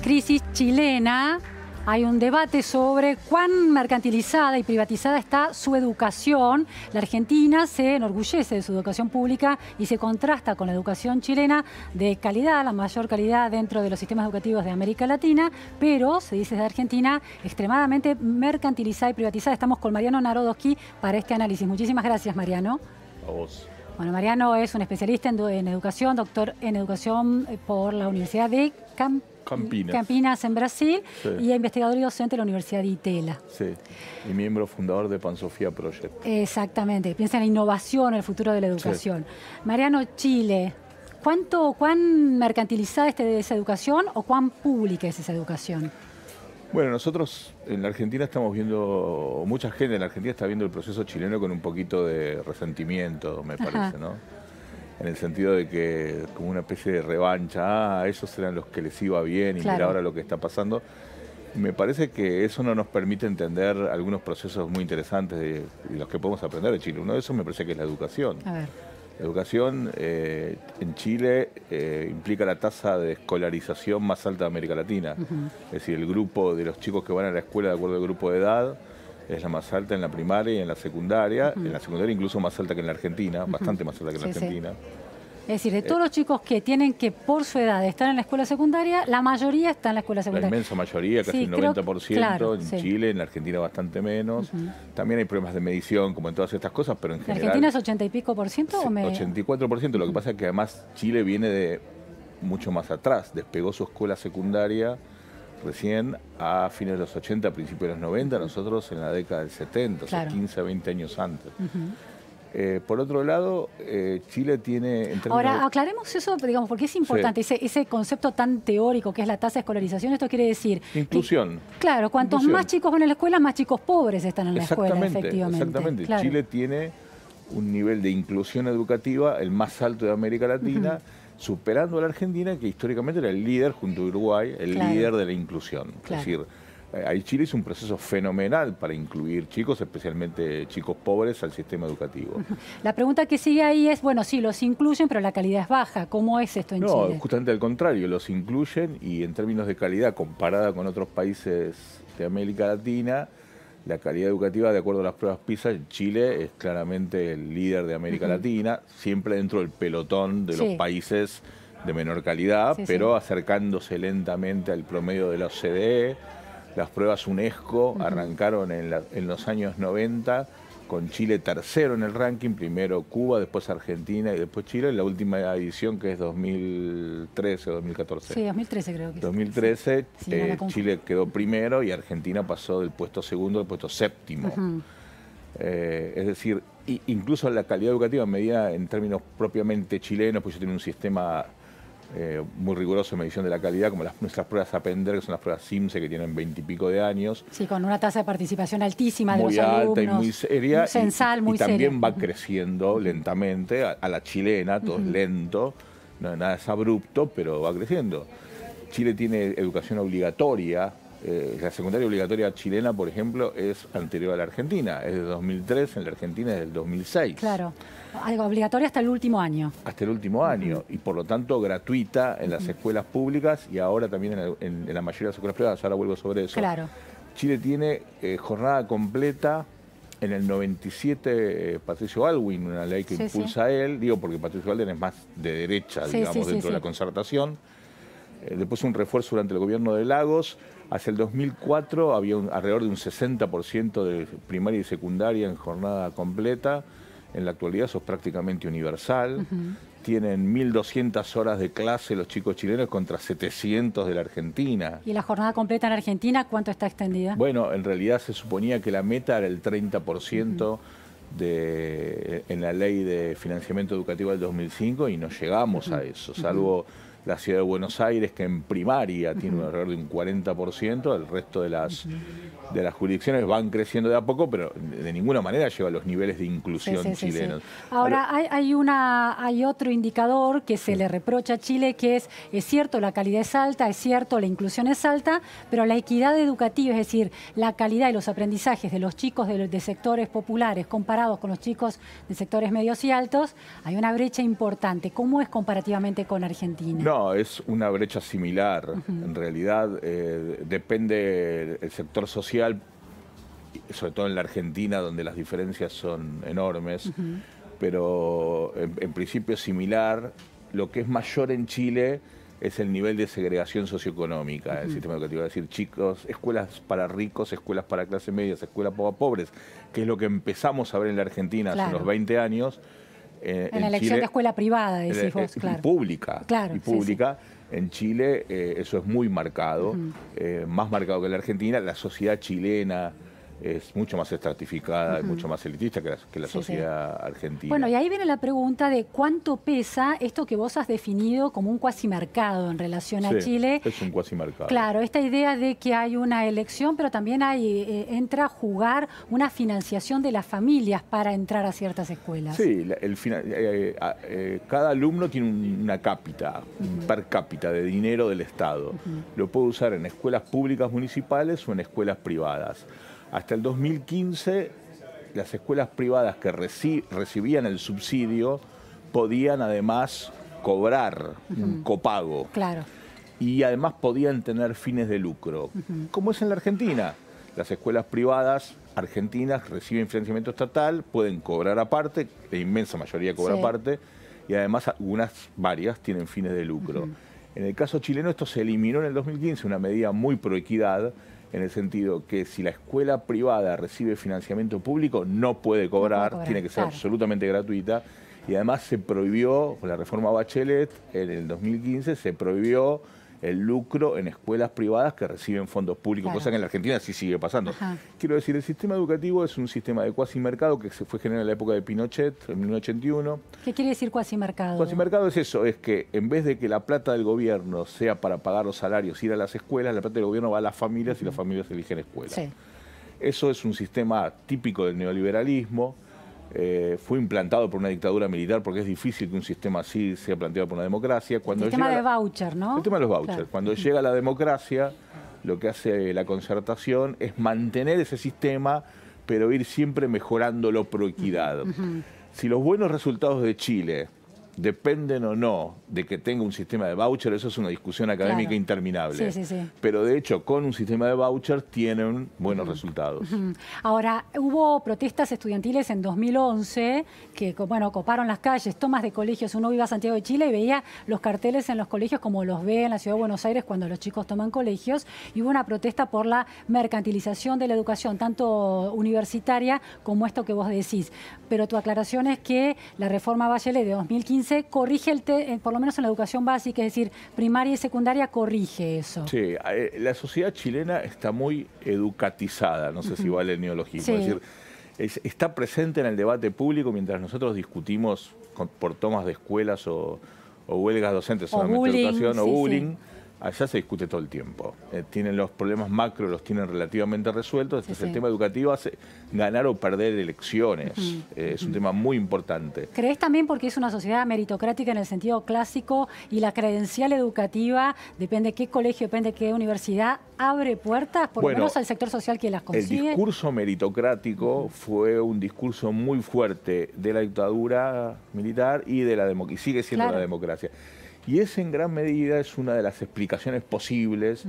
crisis chilena, hay un debate sobre cuán mercantilizada y privatizada está su educación. La Argentina se enorgullece de su educación pública y se contrasta con la educación chilena de calidad, la mayor calidad dentro de los sistemas educativos de América Latina, pero se dice de Argentina extremadamente mercantilizada y privatizada. Estamos con Mariano Narodowski para este análisis. Muchísimas gracias, Mariano. A vos. Bueno, Mariano es un especialista en, educación, doctor en educación eh, por la Universidad de Campinas. en Brasil y investigador y docente de la Universidad de Itela. Sí, y miembro fundador de Pansofía Project. Exactamente, piensa en la innovación, el futuro de la educación. Mariano, Chile, ¿cuánto, ¿cuán mercantilizada es esa educación o cuán pública es esa educación? Bueno, nosotros en la Argentina estamos viendo, mucha gente en la Argentina está viendo el proceso chileno con un poquito de resentimiento, me parece, ¿no? En el sentido de que como una especie de revancha, ah, esos eran los que les iba bien y mira ahora lo que está pasando. Me parece que eso no nos permite entender algunos procesos muy interesantes de, los que podemos aprender de Chile. Uno de esos me parece que es la educación. Educación eh, en Chile eh, implica la tasa de escolarización más alta de América Latina. Es decir, el grupo de los chicos que van a la escuela de acuerdo al grupo de edad es la más alta en la primaria y en la secundaria. En la secundaria incluso más alta que en la Argentina, bastante más alta que en la Argentina. Es decir, de eh, todos los chicos que tienen que por su edad estar en la escuela secundaria, la mayoría está en la escuela secundaria. La inmensa mayoría, casi el 90%, en Chile, en Argentina bastante menos. También hay problemas de medición, como en todas estas cosas, pero en general... En Argentina es 80 y pico por ciento? o me... 84%, lo que pasa es que además Chile viene de mucho más atrás, despegó su escuela secundaria recién a fines de los 80, principios de los 90, nosotros en la década del 70, o sea, 15, 20 años antes. Eh, por otro lado, eh, Chile tiene... Ahora, aclaremos eso, digamos, porque es importante, ese, concepto tan teórico que es la tasa de escolarización, esto quiere decir... Inclusión. claro, cuantos más chicos van a la escuela, más chicos pobres están en la escuela, efectivamente. Exactamente, Chile tiene un nivel de inclusión educativa el más alto de América Latina, superando a la Argentina, que históricamente era el líder junto a Uruguay, el líder de la inclusión. Es decir, eh, ahí Chile hizo un proceso fenomenal para incluir chicos, especialmente chicos pobres, al sistema educativo. La pregunta que sigue ahí es, bueno, sí, los incluyen, pero la calidad es baja. ¿Cómo es esto en Chile? No, justamente al contrario, los incluyen y en términos de calidad, comparada con otros países de América Latina, la calidad educativa, de acuerdo a las pruebas PISA, Chile es claramente el líder de América Latina, siempre dentro del pelotón de los países de menor calidad, pero acercándose lentamente al promedio de la OCDE las pruebas UNESCO arrancaron en, los años 90 con Chile tercero en el ranking, primero Cuba, después Argentina y después Chile, en la última edición que es 2013 o 2014. Sí, 2013 creo que 2013 eh, Chile quedó primero y Argentina pasó del puesto segundo al puesto séptimo. Eh, es decir, incluso la calidad educativa medida en términos propiamente chilenos, pues yo tengo un sistema eh, muy riguroso en medición de la calidad, como nuestras pruebas Appender, que son las pruebas CIMSE, que tienen veintipico de años. Sí, con una tasa de participación altísima de muy los alumnos. Muy alta y muy seria. y, también va creciendo lentamente, a, la chilena, todo es lento, nada es abrupto, pero va creciendo. Chile tiene educación obligatoria eh, la secundaria obligatoria chilena, por ejemplo, es anterior a la Argentina, es de 2003, en la Argentina es del 2006. Claro, algo obligatoria hasta el último año. Hasta el último año, y por lo tanto gratuita en las escuelas públicas y ahora también en, la mayoría de las escuelas privadas, ahora vuelvo sobre eso. Claro. Chile tiene eh, jornada completa en el 97 eh, Patricio Alwin, una ley que impulsa él, digo porque Patricio Alwin es más de derecha, digamos, dentro de la concertación. después un refuerzo durante el gobierno de Lagos Hacia el 2004 había alrededor de un 60% de primaria y secundaria en jornada completa. En la actualidad eso es prácticamente universal. Tienen 1.200 horas de clase los chicos chilenos contra 700 de la Argentina. ¿Y la jornada completa en Argentina cuánto está extendida? Bueno, en realidad se suponía que la meta era el 30%. De, en la ley de financiamiento educativo del 2005 y no llegamos a eso, salvo la ciudad de Buenos Aires, que en primaria tiene un error de un 40%, el resto de las, de las jurisdicciones van creciendo de a poco, pero de ninguna manera lleva a los niveles de inclusión chilenos. Ahora, hay, una, hay otro indicador que se le reprocha a Chile, que es, es cierto, la calidad es alta, es cierto, la inclusión es alta, pero la equidad educativa, es decir, la calidad y los aprendizajes de los chicos de, sectores populares comparados con los chicos de sectores medios y altos, hay una brecha importante. ¿Cómo es comparativamente con Argentina? No, es una brecha similar. En realidad eh, depende el sector social, sobre todo en la Argentina, donde las diferencias son enormes, pero en, principio es similar. Lo que es mayor en Chile es el nivel de segregación socioeconómica el sistema educativo. Es decir, chicos, escuelas para ricos, escuelas para clase media, escuelas para pobres, que es lo que empezamos a ver en la Argentina hace unos 20 años eh, en, la elección de escuela privada, eh, decís eh, vos, claro. Y pública. Claro, y pública. En Chile eso es muy marcado, más marcado que en la Argentina, la sociedad chilena, es mucho más estratificada, y mucho más elitista que la, que la sociedad argentina. Bueno, y ahí viene la pregunta de cuánto pesa esto que vos has definido como un cuasimercado en relación a Chile. Es un cuasimercado. Claro, esta idea de que hay una elección, pero también hay, eh, entra a jugar una financiación de las familias para entrar a ciertas escuelas. Sí, el, eh, eh, cada alumno tiene una cápita, un per cápita de dinero del Estado. Lo puede usar en escuelas públicas municipales o en escuelas privadas. Hasta el 2015 las escuelas privadas que recibían el subsidio podían además cobrar un copago. Claro. Y además podían tener fines de lucro, como es en la Argentina. Las escuelas privadas argentinas reciben financiamiento estatal, pueden cobrar aparte, la inmensa mayoría cobra aparte, y además algunas, varias, tienen fines de lucro. En el caso chileno esto se eliminó en el 2015, una medida muy pro equidad, en el sentido que si la escuela privada recibe financiamiento público, no puede cobrar, tiene que ser absolutamente gratuita. Y además se prohibió, con la reforma Bachelet en el 2015, se prohibió el lucro en escuelas privadas que reciben fondos públicos, cosa que en la Argentina sí sigue pasando. Quiero decir, el sistema educativo es un sistema de cuasi mercado que se fue generando en la época de Pinochet, en 1981. ¿Qué quiere decir cuasi mercado? Cuasi mercado es eso, es que en vez de que la plata del gobierno sea para pagar los salarios, ir a las escuelas, la plata del gobierno va a las familias y las familias eligen escuelas. Eso es un sistema típico del neoliberalismo eh, fue implantado por una dictadura militar porque es difícil que un sistema así sea planteado por una democracia. el tema de voucher, ¿no? El tema de los vouchers. Cuando llega la democracia, lo que hace la concertación es mantener ese sistema, pero ir siempre mejorándolo pro equidad. Si los buenos resultados de Chile dependen o no de que tenga un sistema de voucher, eso es una discusión académica interminable. Pero de hecho, con un sistema de voucher tienen buenos resultados. Ahora, hubo protestas estudiantiles en 2011 que, bueno, coparon las calles, tomas de colegios. Uno iba a Santiago de Chile y veía los carteles en los colegios como los ve en la Ciudad de Buenos Aires cuando los chicos toman colegios. Y hubo una protesta por la mercantilización de la educación, tanto universitaria como esto que vos decís. Pero tu aclaración es que la reforma Bachelet de 2015 corrige, el te, eh, por lo menos en la educación básica, es decir, primaria y secundaria, corrige eso. Sí, eh, la sociedad chilena está muy educatizada, no sé si vale el neologismo. Es decir, está presente en el debate público mientras nosotros discutimos por tomas de escuelas o, huelgas docentes, o solamente bullying, educación o bullying allá se discute todo el tiempo. Eh, tienen los problemas macro, los tienen relativamente resueltos. Entonces este el tema educativo hace ganar o perder elecciones. Eh, es un tema muy importante. ¿Crees también porque es una sociedad meritocrática en el sentido clásico y la credencial educativa, depende de qué colegio, depende de qué universidad, abre puertas, por lo menos al sector social que las consigue? El discurso meritocrático fue un discurso muy fuerte de la dictadura militar y de la democracia, y sigue siendo la democracia. Y esa en gran medida es una de las explicaciones posibles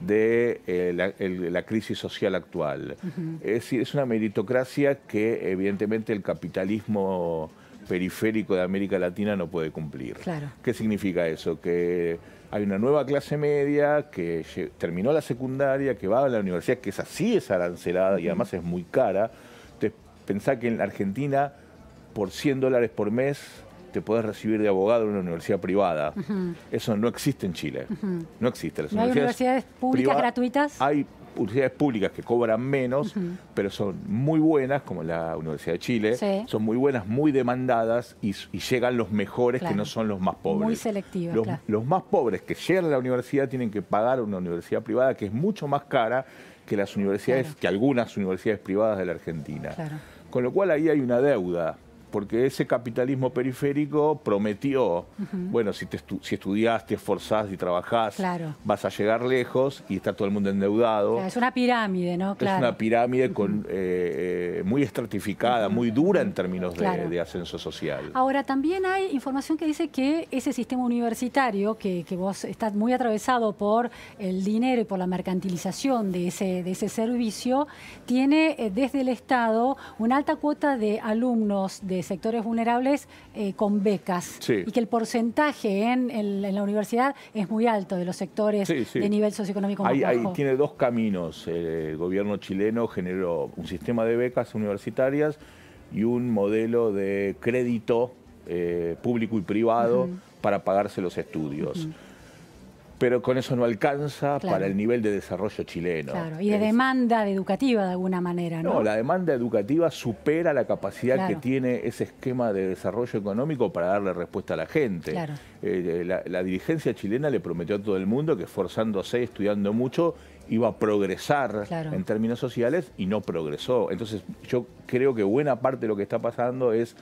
de eh, la, crisis social actual. Es una meritocracia que evidentemente el capitalismo periférico de América Latina no puede cumplir. ¿Qué significa eso? Que hay una nueva clase media que terminó la secundaria, que va a la universidad, que es así, es arancelada y además es muy cara. Entonces, pensá que en la Argentina, por 100 dólares por mes, te puedes recibir de abogado en una universidad privada. Eso no existe en Chile. No existe. hay universidades, públicas gratuitas? Hay universidades públicas que cobran menos, pero son muy buenas, como la Universidad de Chile, son muy buenas, muy demandadas y, llegan los mejores que no son los más pobres. Muy selectivas. Los, más pobres que llegan a la universidad tienen que pagar una universidad privada que es mucho más cara que las universidades, que algunas universidades privadas de la Argentina. Con lo cual ahí hay una deuda porque ese capitalismo periférico prometió, bueno, si, te si te esforzás y trabajás, vas a llegar lejos y está todo el mundo endeudado. es una pirámide, ¿no? Es una pirámide con, eh, eh, muy estratificada, muy dura en términos de, ascenso social. Ahora, también hay información que dice que ese sistema universitario, que, vos estás muy atravesado por el dinero y por la mercantilización de ese, de ese servicio, tiene eh, desde el Estado una alta cuota de alumnos de sectores vulnerables eh, con becas. Y que el porcentaje en, la universidad es muy alto de los sectores de nivel socioeconómico más hay, tiene dos caminos. Eh, el gobierno chileno generó un sistema de becas universitarias y un modelo de crédito eh, público y privado para pagarse los estudios pero con eso no alcanza para el nivel de desarrollo chileno. Claro, y de demanda educativa de alguna manera, ¿no? No, la demanda educativa supera la capacidad que tiene ese esquema de desarrollo económico para darle respuesta a la gente. Claro. Eh, eh, la, la, dirigencia chilena le prometió a todo el mundo que esforzándose, estudiando mucho, iba a progresar en términos sociales y no progresó. Entonces yo creo que buena parte de lo que está pasando es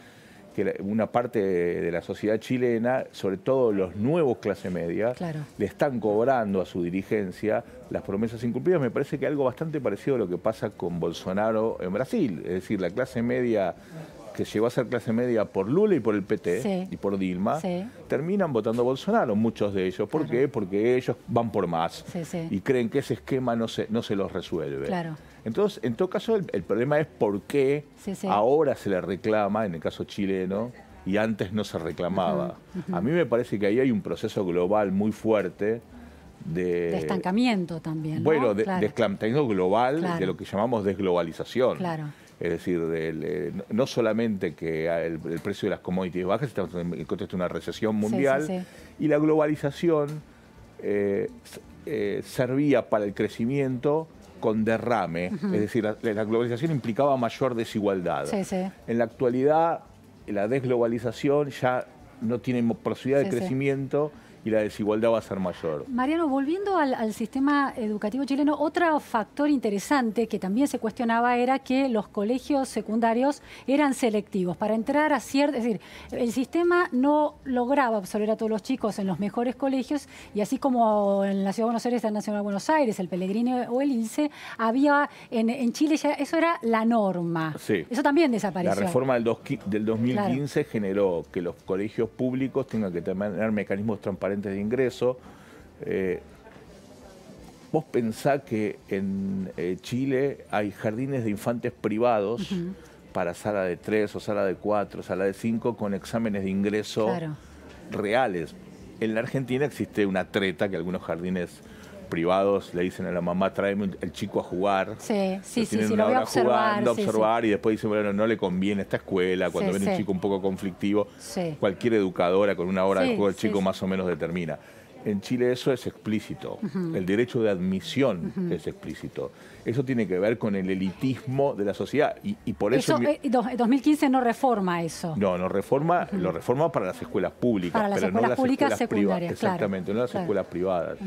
que una parte de la sociedad chilena, sobre todo los nuevos clase media, le están cobrando a su dirigencia las promesas incumplidas. Me parece que algo bastante parecido a lo que pasa con Bolsonaro en Brasil. Es decir, la clase media que llegó a ser clase media por Lula y por el PT y por Dilma, terminan votando Bolsonaro, muchos de ellos. ¿Por qué? Porque ellos van por más y creen que ese esquema no se, no se los resuelve. Entonces, en todo caso, el, problema es por qué ahora se le reclama, en el caso chileno, y antes no se reclamaba. A mí me parece que ahí hay un proceso global muy fuerte. De, de estancamiento también. Bueno, de, global, de lo que llamamos desglobalización. Claro es decir, eh, no solamente que el, precio de las commodities baja, estamos en el contexto de una recesión mundial, y la globalización eh, eh, servía para el crecimiento con derrame, es decir, la, globalización implicaba mayor desigualdad. En la actualidad, la desglobalización ya no tiene posibilidad de crecimiento y la desigualdad va a ser mayor. Mariano, volviendo al, sistema educativo chileno, otro factor interesante que también se cuestionaba era que los colegios secundarios eran selectivos. Para entrar a cierto, es decir, el sistema no lograba absorber a todos los chicos en los mejores colegios y así como en la Ciudad de Buenos Aires, en la Nacional de Buenos Aires, el Pellegrini o el INSE, había en, Chile ya eso era la norma. Eso también desapareció. La reforma del, 2015 generó que los colegios públicos tengan que tener mecanismos transparentes de ingreso. Eh, vos pensá que en eh, Chile hay jardines de infantes privados para sala de tres o sala de cuatro, sala de cinco, con exámenes de ingreso reales. En la Argentina existe una treta que algunos jardines privados le dicen a la mamá, tráeme el chico a jugar. Sí, sí, sí, lo voy a observar. y después dicen, bueno, no le conviene esta escuela, cuando ven un chico un poco conflictivo, cualquier educadora con una hora de juego el chico más o menos determina. En Chile eso es explícito, el derecho de admisión es explícito. Eso tiene que ver con el elitismo de la sociedad y, por eso... eso 2015 eh, eh, no reforma eso. No, no reforma, lo reforma para las escuelas públicas, para las pero escuelas no las públicas secundarias, privadas. exactamente, no las escuelas privadas.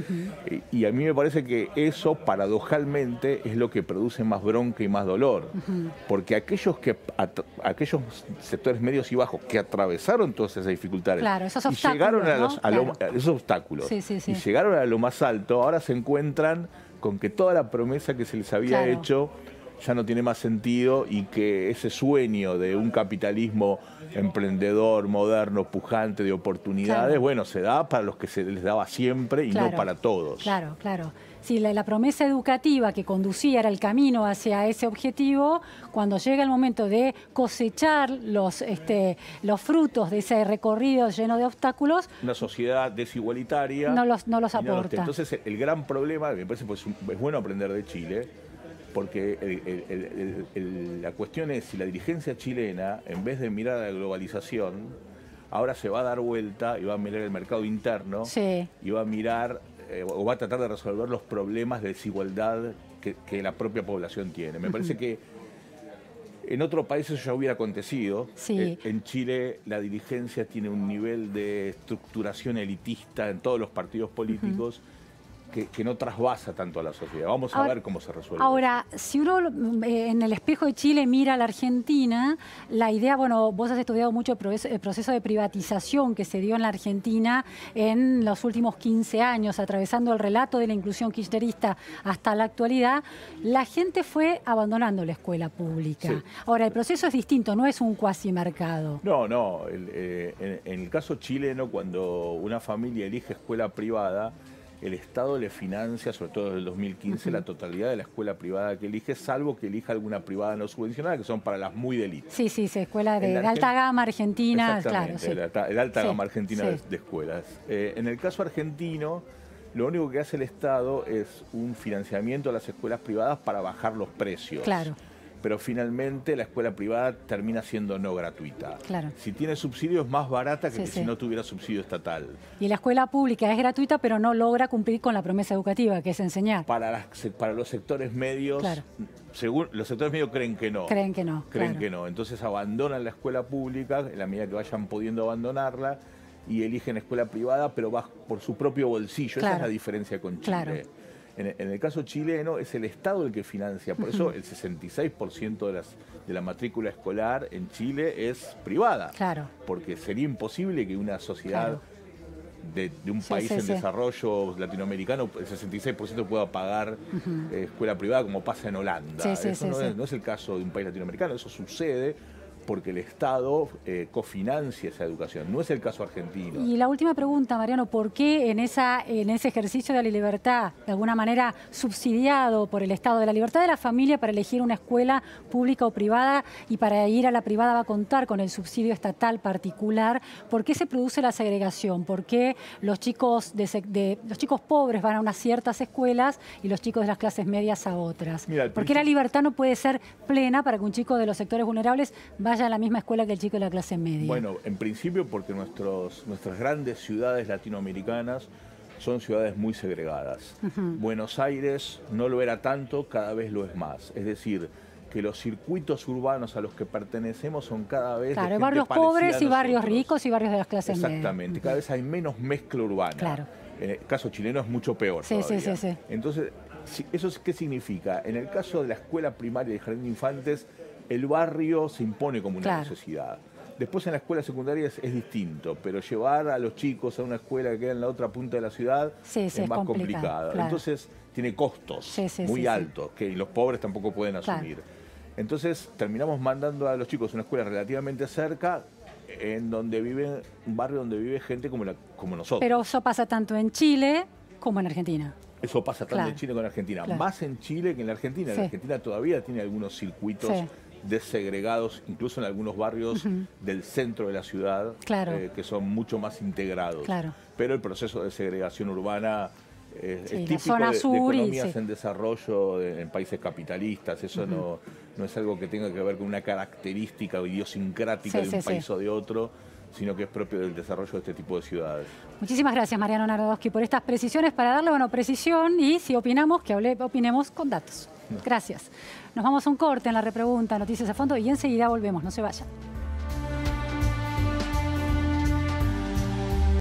Y, a mí me parece que eso paradojalmente es lo que produce más bronca y más dolor, porque aquellos, que, aquellos sectores medios y bajos que atravesaron todas esas dificultades claro, y llegaron a, los, esos obstáculos, y llegaron a lo más alto, ahora se encuentran con que toda la promesa que se les había hecho ya no tiene más sentido y que ese sueño de un capitalismo emprendedor, moderno, pujante, de oportunidades, bueno, se da para los que se les daba siempre y no para todos. Claro, claro. Si la, promesa educativa que conducía era el camino hacia ese objetivo, cuando llega el momento de cosechar los, este, los frutos de ese recorrido lleno de obstáculos... Una sociedad desigualitaria... No los, no aporta. Entonces el gran problema, me parece pues, es bueno aprender de Chile, porque la cuestión es si la dirigencia chilena, en vez de mirar a la globalización, ahora se va a dar vuelta y va a mirar el mercado interno y va a mirar eh, o va a tratar de resolver los problemas de desigualdad que, la propia población tiene. Me parece que en otro país eso ya hubiera acontecido. Eh, en Chile la dirigencia tiene un nivel de estructuración elitista en todos los partidos políticos que, no trasvasa tanto a la sociedad. Vamos a ver cómo se resuelve. Ahora, si uno eh, en el espejo de Chile mira a la Argentina, la idea, bueno, vos has estudiado mucho el proceso, de privatización que se dio en la Argentina en los últimos 15 años, atravesando el relato de la inclusión kirchnerista hasta la actualidad, la gente fue abandonando la escuela pública. Ahora, el proceso es distinto, no es un cuasi mercado. No, no. Eh, en el caso chileno, cuando una familia elige escuela privada, el Estado le financia, sobre todo desde el 2015, la totalidad de la escuela privada que elige, salvo que elija alguna privada no subvencionada, que son para las muy delitos. Sí, sí, sí, escuela de, alta gama argentina, claro. Sí. El, alta, gama argentina de, escuelas. Eh, en el caso argentino, lo único que hace el Estado es un financiamiento a las escuelas privadas para bajar los precios. Claro pero finalmente la escuela privada termina siendo no gratuita. Claro. Si tiene subsidio es más barata que, si no tuviera subsidio estatal. Y la escuela pública es gratuita, pero no logra cumplir con la promesa educativa, que es enseñar. Para, los sectores medios, los sectores medios creen que no. Creen que no. Creen que no. Entonces abandonan la escuela pública en la medida que vayan pudiendo abandonarla y eligen escuela privada, pero va por su propio bolsillo. Esa es la diferencia con Chile. En, el caso chileno es el Estado el que financia, por eso el 66% de, las, de la matrícula escolar en Chile es privada. Claro. Porque sería imposible que una sociedad... De, un país en desarrollo latinoamericano, el 66% pueda pagar eh, escuela privada como pasa en Holanda. eso no es, no, es, el caso de un país latinoamericano, eso sucede porque el Estado eh, cofinancia esa educación. No es el caso argentino. Y la última pregunta, Mariano, ¿por qué en, ese ejercicio de la libertad, de alguna manera subsidiado por el Estado, de la libertad de la familia para elegir una escuela pública o privada y para ir a la privada va a contar con el subsidio estatal particular, ¿por qué se produce la segregación? ¿Por qué los chicos, pobres van a unas ciertas escuelas y los chicos de las clases medias a otras? ¿Por qué la libertad no puede ser plena para que un chico de los sectores vulnerables vaya la misma escuela que el chico de la clase media. Bueno, en principio porque nuestros, nuestras grandes ciudades latinoamericanas son ciudades muy segregadas. Buenos Aires no lo era tanto, cada vez lo es más. Es decir, que los circuitos urbanos a los que pertenecemos son cada vez... Claro, barrios pobres y barrios ricos y barrios de las clases medias. Exactamente, cada vez hay menos mezcla urbana. Claro. En el caso chileno es mucho peor. Sí, sí, sí, sí, Entonces, ¿eso qué significa? En el caso de la escuela primaria y jardín de infantes, el barrio se impone como una necesidad. Después en la escuela secundaria es, distinto, pero llevar a los chicos a una escuela que queda en la otra punta de la ciudad es, más complicado. Entonces tiene costos muy altos que los pobres tampoco pueden asumir. Entonces terminamos mandando a los chicos a una escuela relativamente cerca en donde vive un barrio donde vive gente como, nosotros. Pero eso pasa tanto en Chile como en Argentina. Eso pasa tanto en Chile como en Argentina. Más en Chile que en la Argentina. La Argentina todavía tiene algunos circuitos desegregados, incluso en algunos barrios del centro de la ciudad, eh, que son mucho más integrados. Pero el proceso de segregación urbana eh, es típico de, economías en desarrollo en países capitalistas. Eso no, es algo que tenga que ver con una característica idiosincrática de un país o de otro sino que es propio del desarrollo de este tipo de ciudades. Muchísimas gracias, Mariano Narodowski, por estas precisiones para darle, bueno, precisión y si opinamos, que opinemos con datos. Gracias. Nos vamos a un corte en la repregunta, noticias a fondo y enseguida volvemos, no se vayan.